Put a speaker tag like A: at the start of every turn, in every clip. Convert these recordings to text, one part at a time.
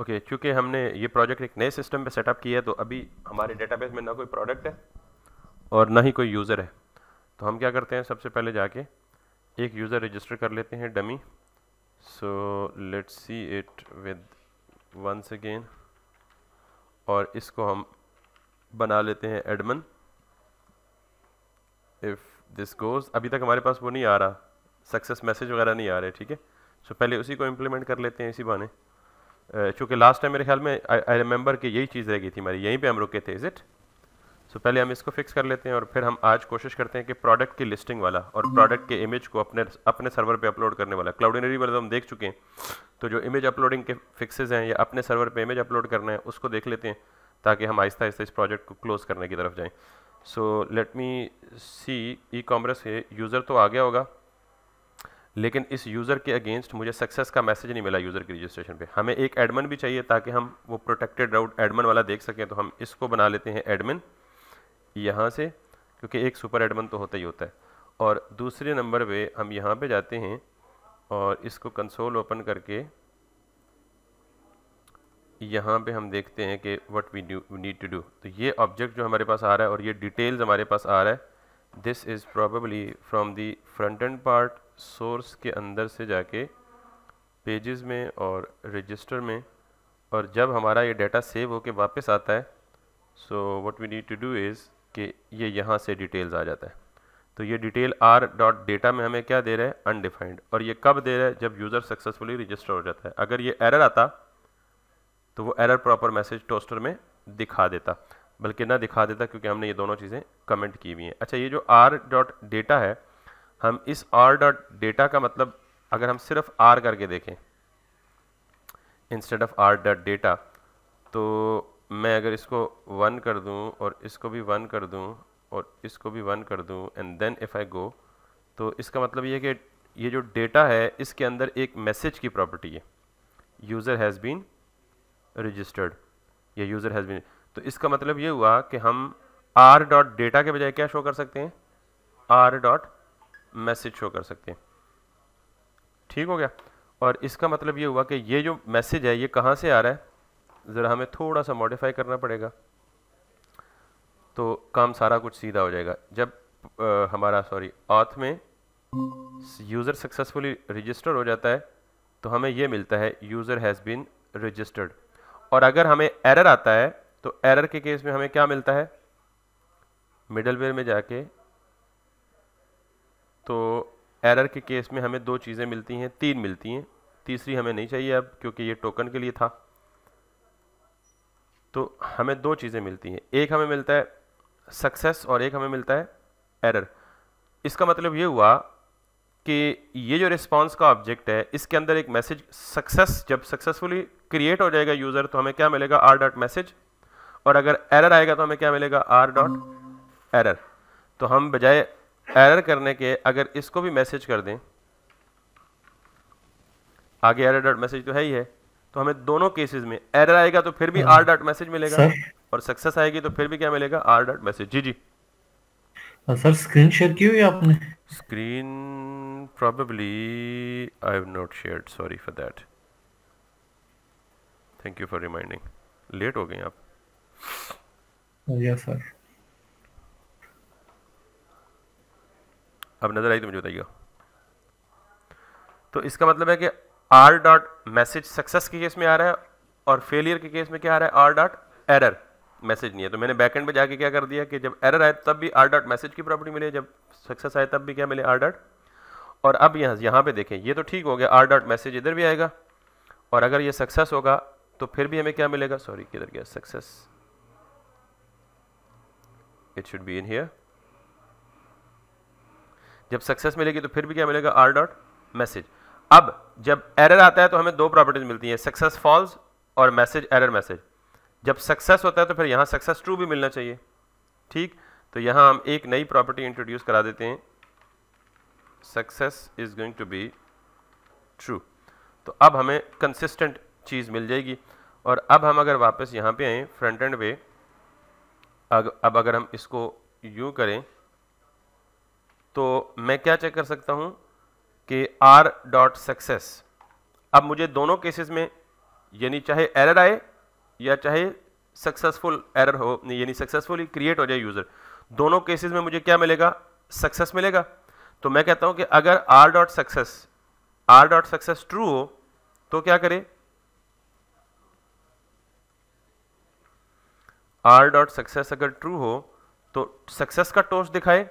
A: Okay चूँकि हमने ये प्रोजेक्ट एक नए सिस्टम पे सेटअप किया है तो अभी हमारे डेटाबेस में ना कोई प्रोडक्ट है और ना ही कोई यूज़र है तो हम क्या करते हैं सबसे पहले जाके एक यूज़र रजिस्टर कर लेते हैं dummy so let's see it with once again और इसको हम बना लेते हैं एडमन इफ़ दिस गोज अभी तक हमारे पास वो नहीं आ रहा सक्सेस मैसेज वगैरह नहीं आ रहे ठीक है सो पहले उसी को इम्प्लीमेंट कर लेते हैं इसी बहाने चूँकि लास्ट टाइम मेरे ख्याल में आई रिमेंबर कि यही चीज़ रह गई थी हमारी यहीं पे हम रुके थे इज़ इट सो पहले हम इसको फिक्स कर लेते हैं और फिर हम आज कोशिश करते हैं कि प्रोडक्ट की लिस्टिंग वाला और प्रोडक्ट के इमेज को अपने अपने सर्वर पे अपलोड करने वाला क्लाउडिनरी वाला तो हम देख चुके हैं तो जो इमेज अपलोडिंग के फिक्सेज हैं या अपने सर्वर पर इमेज अपलोड करना है उसको देख लेते हैं ताकि हम आहिस्ता आहिस्ता इस प्रोजेक्ट को क्लोज़ करने की तरफ जाएँ so let me see ecommerce है यूज़र तो आ गया होगा लेकिन इस यूज़र के अगेंस्ट मुझे सक्सेस का मैसेज नहीं मिला यूज़र की रजिस्ट्रेशन पे हमें एक एडमिन भी चाहिए ताकि हम वो प्रोटेक्टेड राउट एडमिन वाला देख सकें तो हम इसको बना लेते हैं एडमिन यहाँ से क्योंकि एक सुपर एडमिन तो होता ही होता है और दूसरे नंबर पे हम यहाँ पे जाते हैं और इसको कंसोल ओपन करके यहाँ पर हम देखते हैं कि what we need to do तो ये ऑब्जेक्ट जो हमारे पास आ रहा है और ये डिटेल्स हमारे पास आ रहा है this is probably from the front end part source के अंदर से जाके पेजेस में और रजिस्टर में और जब हमारा ये डाटा सेव होके वापस आता है so what we need to do is कि ये यहाँ से डिटेल्स आ जाता है तो ये डिटेल आर डॉट डेटा में हमें क्या दे रहा है अनडिफाइंड और ये कब दे रहा है जब यूज़र सक्सेसफुली रजिस्टर हो जाता है अगर ये एरर आता तो वो एरर प्रॉपर मैसेज टोस्टर में दिखा देता बल्कि ना दिखा देता क्योंकि हमने ये दोनों चीज़ें कमेंट की हुई हैं अच्छा ये जो आर डॉट डेटा है हम इस आर डॉट डेटा का मतलब अगर हम सिर्फ आर करके देखें instead of R dot data तो मैं अगर इसको वन कर दूं और इसको भी वन कर दूं और इसको भी वन कर दूं and then if I go तो इसका मतलब ये कि ये जो डेटा है इसके अंदर एक मैसेज की प्रॉपर्टी है यूज़र हैज़ बीन रजिस्टर्ड या यूज़र हैज़ बीन तो इसका मतलब ये हुआ कि हम आर डॉट डेटा के बजाय क्या शो कर सकते हैं आर डॉट मैसेज शो कर सकते हैं ठीक हो गया और इसका मतलब ये हुआ कि ये जो मैसेज है ये कहाँ से आ रहा है ज़रा हमें थोड़ा सा मॉडिफाई करना पड़ेगा तो काम सारा कुछ सीधा हो जाएगा जब आ, हमारा सॉरी ऑथ में यूज़र सक्सेसफुली रजिस्टर हो जाता है तो हमें ये मिलता है यूज़र हैज़ बीन रजिस्टर्ड और अगर हमें एरर आता है तो एरर के केस में हमें क्या मिलता है मिडलवेयर में जाके तो एरर के केस में हमें दो चीज़ें मिलती हैं तीन मिलती हैं तीसरी हमें नहीं चाहिए अब क्योंकि ये टोकन के लिए था तो हमें दो चीज़ें मिलती हैं एक हमें मिलता है सक्सेस और एक हमें मिलता है एरर इसका मतलब ये हुआ कि ये जो रिस्पांस का ऑब्जेक्ट है इसके अंदर एक मैसेज सक्सेस जब सक्सेसफुली क्रिएट हो जाएगा यूज़र तो हमें क्या मिलेगा आर डॉट मैसेज और अगर एरर आएगा तो हमें क्या मिलेगा आर डॉट एरर तो हम बजाय एरर करने के अगर इसको भी मैसेज कर दें आगे एरर डॉट मैसेज तो है ही है तो हमें दोनों केसेस में एरर आएगा तो फिर भी हाँ। आर डॉट मैसेज मिलेगा सर? और सक्सेस आएगी तो फिर भी क्या मिलेगा आर डॉट मैसेज जी जी हाँ, सर स्क्रीन शेयर की हुई आपने screen probably I have not shared sorry for that thank you for reminding late हो गए आप यस सर अब नज़र आई तो मुझे बताइएगा तो इसका मतलब है कि आर डॉट मैसेज सक्सेस के केस में आ रहा है और फेलियर के केस में क्या आ रहा है आर डॉट एरर मैसेज नहीं है तो मैंने बैकएंड पे जाके क्या कर दिया कि जब एरर आए तब भी आर डॉट मैसेज की प्रॉपर्टी मिले जब सक्सेस आए तब भी क्या मिले आर डॉट और अब यहाँ यहाँ पे देखें ये तो ठीक हो गया आर डॉट मैसेज इधर भी आएगा और अगर ये सक्सेस होगा तो फिर भी हमें क्या मिलेगा सॉरी किधर गया success it should be in here जब सक्सेस मिलेगी तो फिर भी क्या मिलेगा आर डॉट मैसेज अब जब एरर आता है तो हमें दो प्रॉपर्टीज मिलती हैं सक्सेस फॉल्स और मैसेज एरर मैसेज जब सक्सेस होता है तो फिर यहाँ सक्सेस ट्रू भी मिलना चाहिए ठीक तो यहाँ हम एक नई प्रॉपर्टी इंट्रोड्यूस करा देते हैं success is going to be true तो अब हमें कंसिस्टेंट चीज़ मिल जाएगी और अब हम अगर वापस यहाँ पे आए फ्रंट एंड वे अब अगर हम इसको यू करें तो मैं क्या चेक कर सकता हूँ कि आर डॉट सक्सेस अब मुझे दोनों केसेस में यानी चाहे एरर आए या चाहे सक्सेसफुल एरर हो यानी सक्सेसफुली क्रिएट हो जाए यूज़र दोनों केसेस में मुझे क्या मिलेगा सक्सेस मिलेगा तो मैं कहता हूँ कि अगर R dot success R dot success true हो तो क्या करे आर डॉट सक्सेस अगर ट्रू हो तो सक्सेस का टोस्ट दिखाए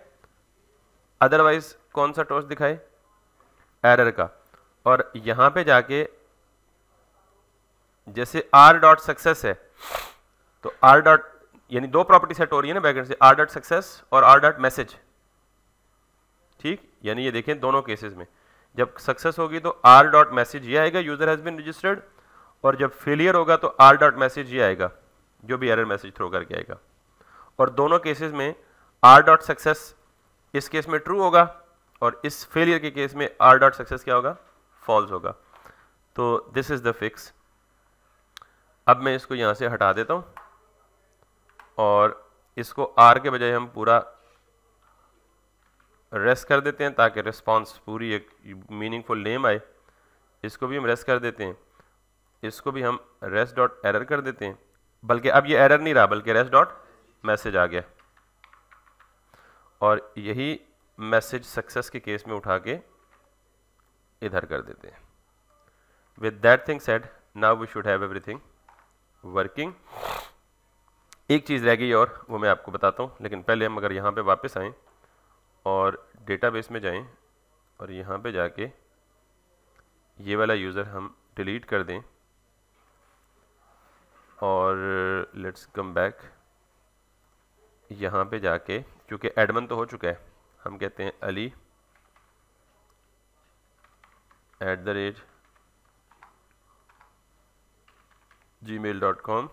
A: अदरवाइज कौन सा टॉर्च दिखाए एरर का और यहां पे जाके जैसे आर डॉट सक्सेस है तो आर डॉट यानी दो प्रॉपर्टी सेट हो रही है ना बैकग्राउंड से आर डॉट सक्सेस और आर डॉट मैसेज ठीक यानी ये देखें दोनों केसेस में जब सक्सेस होगी तो आर डॉट मैसेज ये आएगा यूजर हैज़ बिन रजिस्टर्ड और जब फेलियर होगा तो आर डॉट मैसेज ये आएगा जो भी एरर मैसेज थ्रो करके आएगा और दोनों केसेस में आर डॉट सक्सेस इस केस में ट्रू होगा और इस फेलियर के केस में आर डॉट सक्सेस क्या होगा फॉल्स होगा तो दिस इज़ द फिक्स अब मैं इसको यहाँ से हटा देता हूँ और इसको आर के बजाय हम पूरा रेस्ट कर देते हैं ताकि रिस्पांस पूरी एक मीनिंगफुल नेम आए इसको भी हम रेस्ट कर देते हैं इसको भी हम रेस्ट डॉट एरर कर देते हैं बल्कि अब ये एरर नहीं रहा बल्कि रेस्ट डॉट मैसेज आ गया और यही मैसेज सक्सेस के केस में उठा के इधर कर देते हैं with that thing set now we should have everything working एक चीज़ रह गई और वो मैं आपको बताता हूँ लेकिन पहले हम अगर यहाँ पे वापस आएँ और डेटाबेस में जाएँ और यहाँ पे जाके ये वाला यूज़र हम डिलीट कर दें और लेट्स कम बैक यहाँ पे जाके क्योंकि एडमन तो हो चुका है हम कहते हैं Ali at the rate Gmail dot com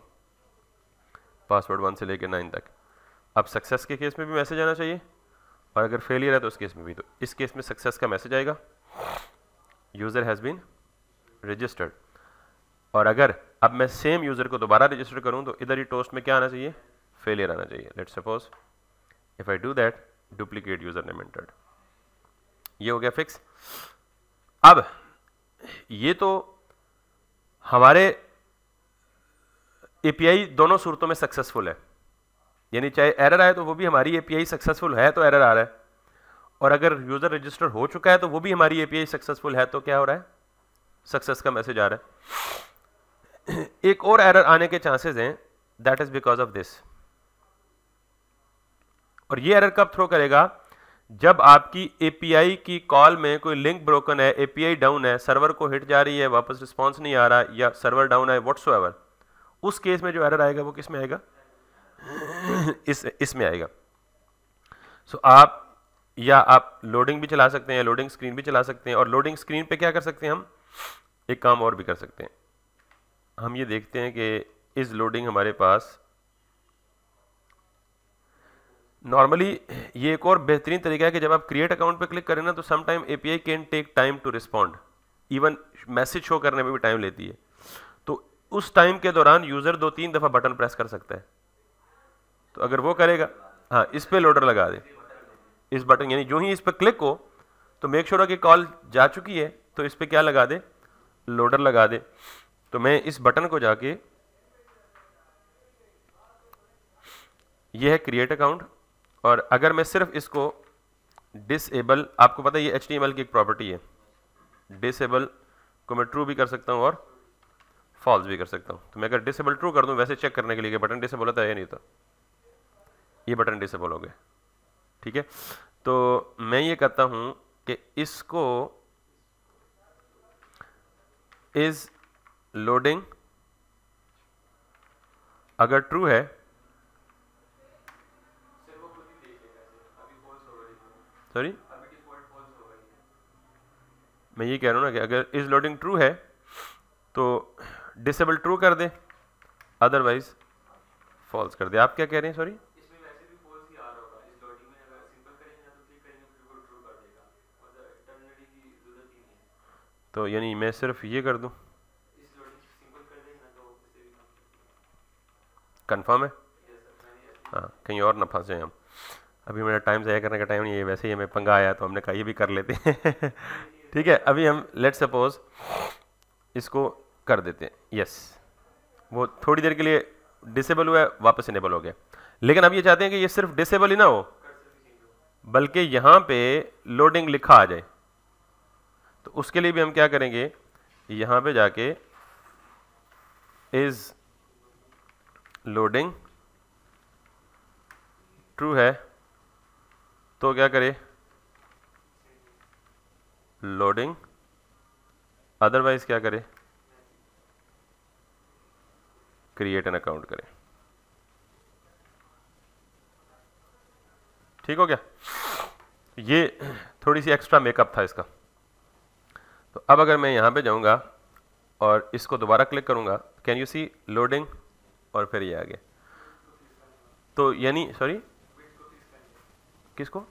A: password one से लेकर नाइन तक अब सक्सेस के केस में भी मैसेज आना चाहिए और अगर फेलियर है तो उस केस में भी तो इस केस में सक्सेस का मैसेज आएगा यूज़र हैज़ बीन रजिस्टर्ड और अगर अब मैं सेम यूज़र को दोबारा रजिस्टर करूं तो इधर ही टोस्ट में क्या आना चाहिए फेलियर आना चाहिए let suppose if I do that duplicate username entered ये हो गया फिक्स अब ये तो हमारे एपीआई दोनों सूरतों में सक्सेसफुल है यानी चाहे एरर आए तो वो भी हमारी एपीआई सक्सेसफुल है तो एरर आ रहा है और अगर यूज़र रजिस्टर हो चुका है तो वो भी हमारी एपीआई सक्सेसफुल है तो क्या हो रहा है सक्सेस का मैसेज आ रहा है एक और एरर आने के चांसेस हैं that is because of this और ये एरर कब थ्रो करेगा जब आपकी एपीआई की कॉल में कोई लिंक ब्रोकन है एपीआई डाउन है सर्वर को हिट जा रही है वापस रिस्पॉन्स नहीं आ रहा या सर्वर डाउन है वट्स उस केस में जो एरर आएगा वो किस में आएगा इस इसमें आएगा सो so, आप या आप लोडिंग भी चला सकते हैं लोडिंग स्क्रीन भी चला सकते हैं और लोडिंग स्क्रीन पे क्या कर सकते हैं हम एक काम और भी कर सकते हैं हम ये देखते हैं कि इस लोडिंग हमारे पास नॉर्मली ये एक और बेहतरीन तरीका है कि जब आप क्रिएट अकाउंट पे क्लिक करें ना तो sometime A P I can take time to respond even message show करने में भी टाइम लेती है तो उस टाइम के दौरान यूज़र दो तीन दफ़ा बटन प्रेस कर सकता है तो अगर वो करेगा हाँ इस पर लोडर लगा दे इस बटन यानी जो ही इस पर क्लिक हो तो मेक श्योर sure कि कॉल जा चुकी है तो इस पर क्या लगा दे लोडर लगा दे तो मैं इस बटन को जाके यह है क्रिएट अकाउंट और अगर मैं सिर्फ इसको डिसेबल आपको पता है ये एच की एक प्रॉपर्टी है डिसेबल को मैं ट्रू भी कर सकता हूँ और फॉल्स भी कर सकता हूँ तो मैं अगर डिसेबल ट्रू कर दूँ वैसे चेक करने के लिए बटन डिसेबल होता है या नहीं तो ये बटन डिसेबल हो गया ठीक है तो मैं ये कहता हूँ कि इसको इज़ लोडिंग अगर ट्रू है सॉरी मैं ये कह रहा हूँ ना कि अगर इज़ लोडिंग ट्रू है तो डिसेबल ट्रू कर दे अदरवाइज फॉल्स कर दे आप क्या कह रहे हैं सॉरी तो, तो यानी मैं सिर्फ ये कर दूँ कंफर्म तो है हाँ कहीं और ना फंसे हम अभी मेरा टाइम ज़ाया करने का टाइम नहीं है वैसे ही हमें पंगा आया तो हमने कहा ये भी कर लेते हैं ठीक है अभी हम लेट सपोज इसको कर देते हैं यस वो थोड़ी देर के लिए डिसेबल हुआ है वापस इनेबल हो गया लेकिन अब ये चाहते हैं कि ये सिर्फ डिसेबल ही ना हो बल्कि यहाँ पे लोडिंग लिखा आ जाए तो उसके लिए भी हम क्या करेंगे यहाँ पे जाके इज़ लोडिंग ट्रू है तो क्या करें लोडिंग अदरवाइज क्या करें क्रिएट एन अकाउंट करें ठीक हो गया ये थोड़ी सी एक्स्ट्रा मेकअप था इसका तो अब अगर मैं यहां पे जाऊँगा और इसको दोबारा क्लिक करूंगा कैन यू सी लोडिंग और फिर ये आ गया तो यानी सॉरी किसको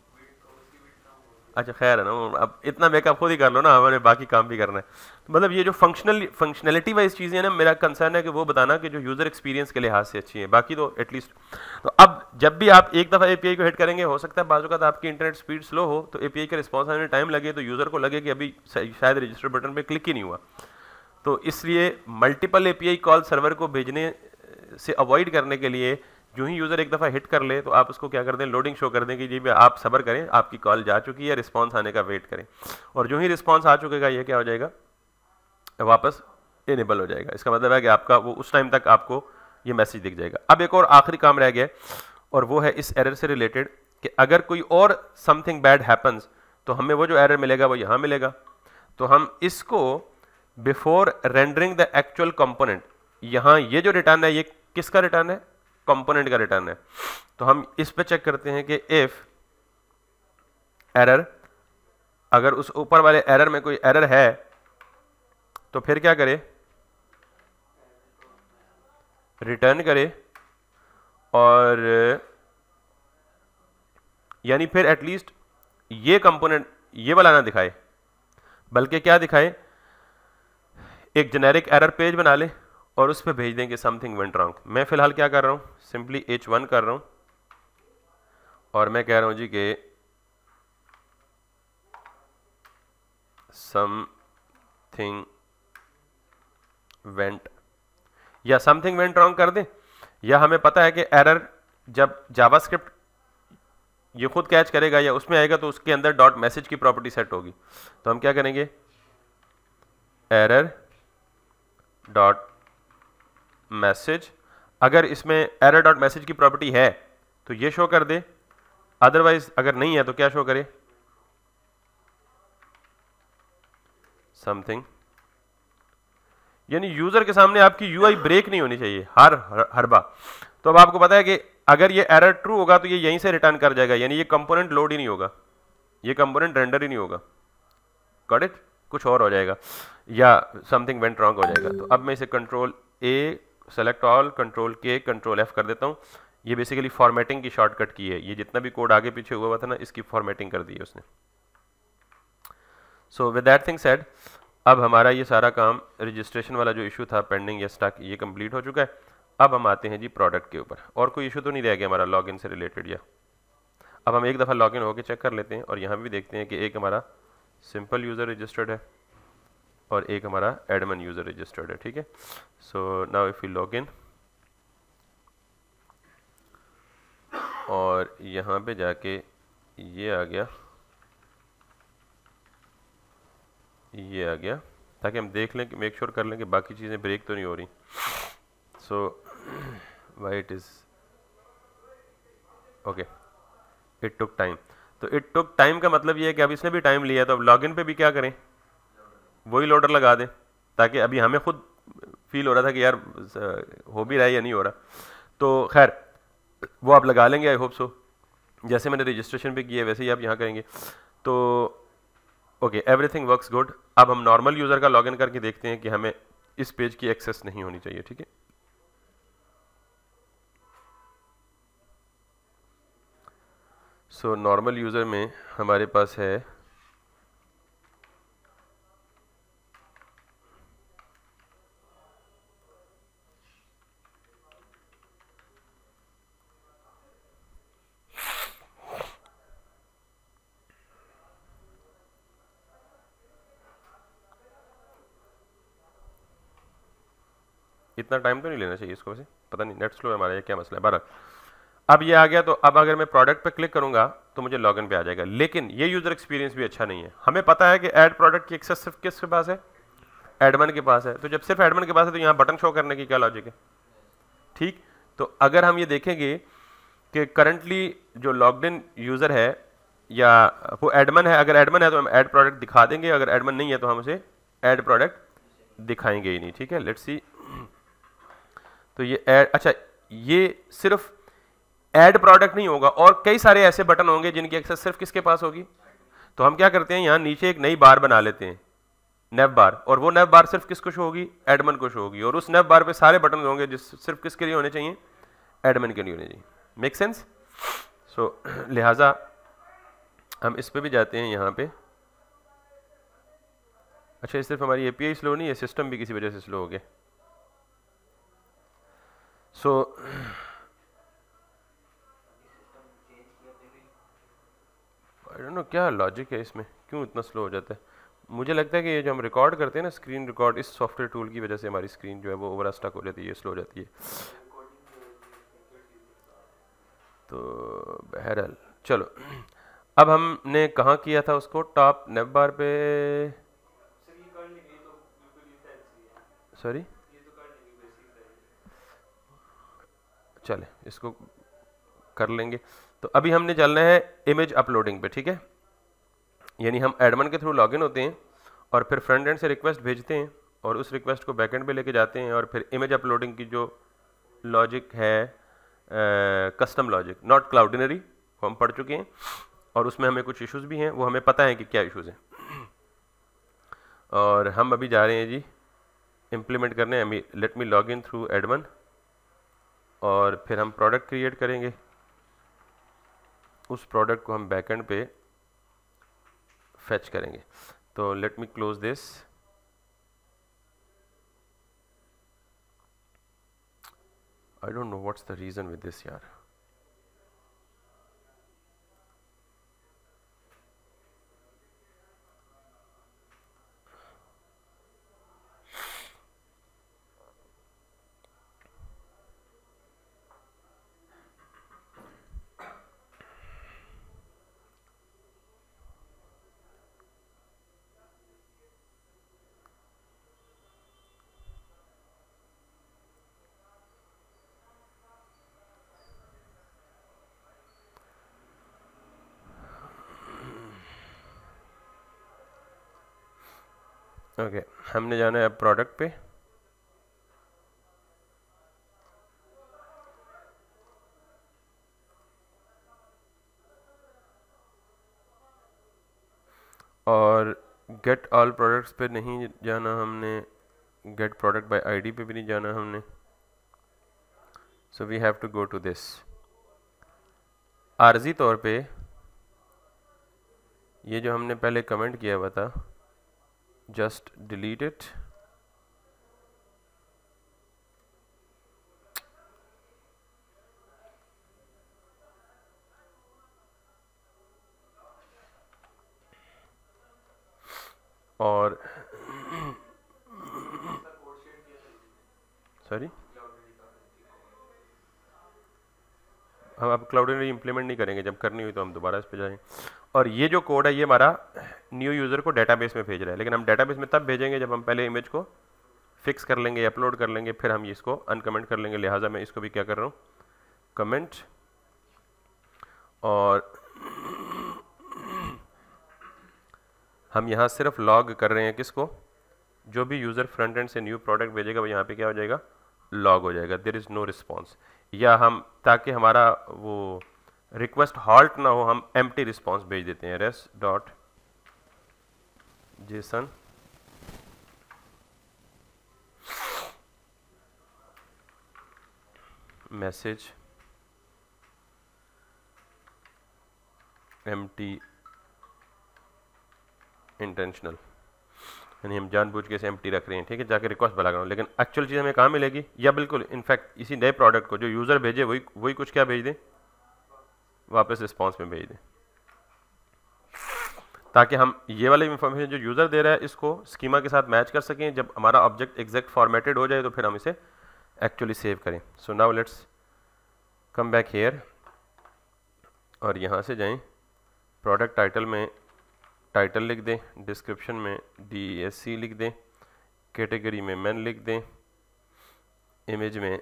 A: अच्छा खैर है ना अब इतना मेकअप खुद ही कर लो ना हमारे बाकी काम भी करना है तो मतलब ये जो फंक्शनल फंक्शनलिटी वाइज चीज़ें हैं ना मेरा कंसर्न है कि वो बताना कि जो यूज़र एक्सपीरियंस के लिहाज से अच्छी है बाकी तो एटलीस्ट तो अब जब भी आप एक दफ़ा एपीआई को हिट करेंगे हो सकता है बाजू तो आपकी इंटरनेट स्पीड स्लो हो तो ए का रिस्पॉन्स आने में टाइम लगे तो यूज़र को लगे कि अभी शायद रजिस्टर बटन पर क्लिक ही नहीं हुआ तो इसलिए मल्टीपल ए कॉल सर्वर को भेजने से अवॉइड करने के लिए जो ही यूज़र एक दफ़ा हिट कर ले तो आप उसको क्या कर दें लोडिंग शो कर दें कि जी आप सबर करें आपकी कॉल जा चुकी है रिस्पॉन्स आने का वेट करें और जो ही रिस्पॉन्स आ चुकेगा ये क्या हो जाएगा वापस इनेबल हो जाएगा इसका मतलब है कि आपका वो उस टाइम तक आपको ये मैसेज दिख जाएगा अब एक और आखिरी काम रह गया और वो है इस एरर से रिलेटेड कि अगर कोई और समथिंग बैड हैपन्स तो हमें वो जो एरर मिलेगा वो यहाँ मिलेगा तो हम इसको before rendering the actual component यहाँ ये जो रिटर्न है ये किसका रिटर्न है कंपोनेंट का रिटर्न है तो हम इस पे चेक करते हैं कि इफ एरर अगर उस ऊपर वाले एरर में कोई एरर है तो फिर क्या करे रिटर्न करे और यानी फिर एटलीस्ट ये कंपोनेंट ये वाला ना दिखाए बल्कि क्या दिखाए एक जेनेरिक एरर पेज बना ले और उस पर भेज देंगे समथिंग वेंट रॉन्ग मैं फ़िलहाल क्या कर रहा हूँ सिंपली एच वन कर रहा हूँ और मैं कह रहा हूँ जी कि समथिंग वेंट या समथिंग वेंट रॉन्ग कर दें या हमें पता है कि एरर जब जावास्क्रिप्ट ये खुद कैच करेगा या उसमें आएगा तो उसके अंदर डॉट मैसेज की प्रॉपर्टी सेट होगी तो हम क्या करेंगे एरर डॉट मैसेज अगर इसमें एरर डॉट मैसेज की प्रॉपर्टी है तो ये शो कर दे अदरवाइज अगर नहीं है तो क्या शो करे समथिंग यानी यूजर के सामने आपकी यूआई ब्रेक नहीं होनी चाहिए हर हर बार तो अब आपको पता है कि अगर ये एरर ट्रू होगा तो ये यहीं से रिटर्न कर जाएगा यानी ये कंपोनेंट लोड ही नहीं होगा ये कंपोनेंट रेंडर ही नहीं होगा गॉट इट कुछ और हो जाएगा या समथिंग वेंट रॉन्ग हो जाएगा तो अब मैं इसे control A select all control के कंट्रोल एफ़ कर देता हूँ ये बेसिकली फॉर्मेटिंग की शॉर्टकट की है ये जितना भी कोड आगे पीछे हुआ हुआ था ना इसकी फॉर्मेटिंग कर दी है उसने so with that thing said अब हमारा ये सारा काम रजिस्ट्रेशन वाला जो इशू था पेंडिंग या स्टाक ये कंप्लीट हो चुका है अब हम आते हैं जी प्रोडक्ट के ऊपर और कोई इशू तो नहीं रह गया हमारा लॉगिन से रिलेटेड या अब हम एक दफ़ा लॉगिन होकर चेक कर लेते हैं और यहाँ भी देखते हैं कि एक हमारा सिंपल यूज़र रजिस्टर्ड है और एक हमारा एडमन यूज़र रजिस्टर्ड है ठीक है so now if you log in और यहाँ पे जाके ये आ गया ये आ गया ताकि हम देख लें कि मेक श्योर sure कर लें कि बाकी चीज़ें ब्रेक तो नहीं हो रही so why it is okay it took time तो इट टुक टाइम का मतलब ये है कि अब इसने भी टाइम लिया तो अब लॉगिन पे भी क्या करें वही लोडर लगा दें ताकि अभी हमें खुद फील हो रहा था कि यार हो भी रहा है या नहीं हो रहा तो खैर वो आप लगा लेंगे आई होप सो जैसे मैंने रजिस्ट्रेशन भी किया वैसे ही आप यहाँ करेंगे तो ओके एवरीथिंग वर्क्स गुड अब हम नॉर्मल यूज़र का लॉगिन करके देखते हैं कि हमें इस पेज की एक्सेस नहीं होनी चाहिए ठीक है सो नॉर्मल यूज़र में हमारे पास है इतना टाइम तो नहीं लेना चाहिए इसको वैसे पता नहीं नेट स्लो है हमारा ये क्या मसला है बारह अब ये आ गया तो अब अगर मैं प्रोडक्ट पे क्लिक करूंगा तो मुझे लॉगिन पे आ जाएगा लेकिन ये यूज़र एक्सपीरियंस भी अच्छा नहीं है हमें पता है कि एड प्रोडक्ट की एक्सेस सिर्फ किसके पास है एडमन के पास है तो जब सिर्फ एडमन के पास है तो यहाँ बटन शो करने की क्या लॉजिक है ठीक तो अगर हम ये देखेंगे कि करंटली जो लॉगड यूज़र है या वो एडमन है अगर एडमन है तो हम एड प्रोडक्ट दिखा देंगे अगर एडमन नहीं है तो हम उसे एड प्रोडक्ट दिखाएंगे ही नहीं ठीक है लेट्स सी तो ये ऐड अच्छा ये सिर्फ ऐड प्रोडक्ट नहीं होगा और कई सारे ऐसे बटन होंगे जिनकी एक्सेस सिर्फ किसके पास होगी तो हम क्या करते हैं यहाँ नीचे एक नई बार बना लेते हैं नेव बार और वो नेव बार सिर्फ किसको शो होगी एडमन को शो होगी और उस नेव बार पे सारे बटन होंगे जिस सिर्फ किसके लिए होने चाहिए एडमन के लिए होने चाहिए मेक सेंस सो लिहाजा हम इस पर भी जाते हैं यहाँ पे अच्छा सिर्फ हमारी ए स्लो नहीं है सिस्टम भी किसी वजह से स्लो हो गया So, आई डोंट नो क्या लॉजिक है इसमें क्यों इतना स्लो हो जाता है मुझे लगता है कि ये जो हम रिकॉर्ड करते हैं ना स्क्रीन रिकॉर्ड इस सॉफ्टवेयर टूल की वजह से हमारी स्क्रीन जो है वो ओवर स्टक हो जाती है स्लो हो जाती है तो बहरहाल चलो अब हमने कहाँ किया था उसको टॉप नेब बार पे सॉरी चले इसको कर लेंगे तो अभी हमने चलना है इमेज अपलोडिंग पे ठीक है यानी हम एडमन के थ्रू लॉगिन होते हैं और फिर फ्रंट एंड से रिक्वेस्ट भेजते हैं और उस रिक्वेस्ट को बैकेंड पे लेके जाते हैं और फिर इमेज अपलोडिंग की जो लॉजिक है कस्टम लॉजिक नॉट क्लाउडिनरी वो हम पढ़ चुके हैं और उसमें हमें कुछ इश्यूज भी हैं वो हमें पता है कि क्या इशूज़ हैं और हम अभी जा रहे हैं जी इम्प्लीमेंट करने let me log in through admin और फिर हम प्रोडक्ट क्रिएट करेंगे उस प्रोडक्ट को हम बैकएंड पे फेच करेंगे तो let me close this I don't know what's the reason with this यार ओके हमने जाना है अब प्रोडक्ट पे और गेट ऑल प्रोडक्ट्स पे नहीं जाना हमने गेट प्रोडक्ट बाय आईडी पे भी नहीं जाना हमने so we have to go to this आर्जी तौर पे ये जो हमने पहले कमेंट किया हुआ था just delete it और सॉरी हम अब क्लाउड इंप्लीमेंट नहीं करेंगे जब करनी हुई तो हम दोबारा इस पर जाएंगे और ये जो कोड है ये हमारा न्यू यूज़र को डेटाबेस में भेज रहा है लेकिन हम डेटाबेस में तब भेजेंगे जब हम पहले इमेज को फिक्स कर लेंगे अपलोड कर लेंगे फिर हम इसको अनकमेंट कर लेंगे लिहाजा मैं इसको भी क्या कर रहा हूँ कमेंट और हम यहाँ सिर्फ लॉग कर रहे हैं किसको जो भी यूज़र फ्रंट एंड से न्यू प्रोडक्ट भेजेगा वो यहाँ पे क्या हो जाएगा लॉग हो जाएगा देर इज़ नो रिस्पॉन्स या हम ताकि हमारा वो रिक्वेस्ट हॉल्ट ना हो हम एम टी रिस्पॉन्स भेज देते हैं res dot JSON message empty intentional यानी हम जानबूझ के इसे एम रख रहे हैं ठीक है जाके रिक्वेस्ट भला करो लेकिन एक्चुअल चीज़ हमें कहाँ मिलेगी या बिल्कुल इनफैक्ट इसी नए प्रोडक्ट को जो यूज़र भेजे वही वही कुछ क्या भेज दें वापस रिस्पॉन्स में भेज दें ताकि हम ये वाली इन्फॉर्मेशन जो यूज़र दे रहा है इसको स्कीमा के साथ मैच कर सकें जब हमारा ऑब्जेक्ट एग्जैक्ट फॉर्मेटेड हो जाए तो फिर हम इसे एक्चुअली सेव करें so now let's come back here और यहाँ से जाएं प्रोडक्ट टाइटल में टाइटल लिख दें डिस्क्रिप्शन में डी एस सी लिख दें कैटेगरी में मैन लिख दें इमेज में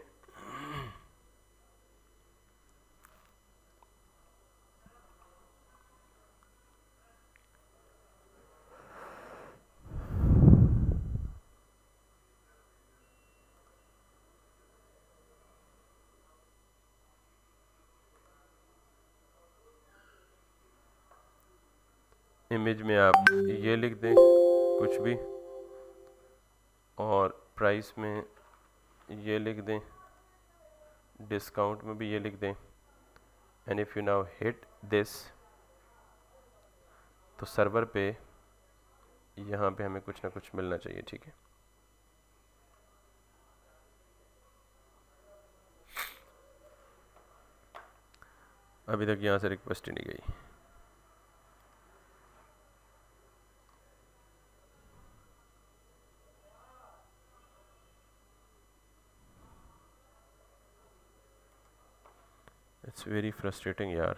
A: लिख दें कुछ भी और प्राइस में ये लिख दें डिस्काउंट में भी ये लिख दें and if you now hit this तो सर्वर पे यहाँ पे हमें कुछ ना कुछ मिलना चाहिए ठीक है अभी तक यहाँ से रिक्वेस्ट ही नहीं गई it's very frustrating yaar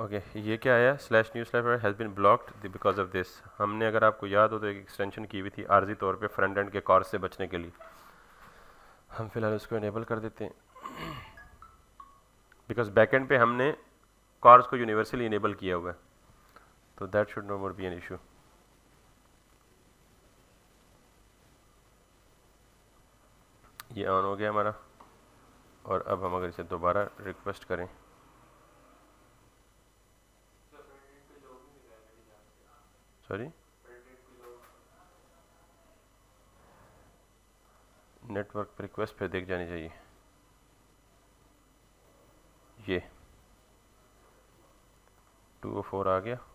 A: okay okay, ये क्या आया slash news life has been blocked because of this हमने अगर आपको याद हो तो एक एक्सटेंशन की हुई थी आर्जी तौर पे फ्रंट एंड के कॉर्स से बचने के लिए हम फिलहाल उसको इनेबल कर देते हैं बिकॉज बैक एंड पे हमने कॉर्स को यूनिवर्सली इनेबल किया हुआ है तो that should no more be an issue ये ऑन हो गया हमारा और अब हम अगर इसे दोबारा रिक्वेस्ट करें sorry नेटवर्क पर रिक्वेस्ट पे देख जानी चाहिए ये टू ओ फोर आ गया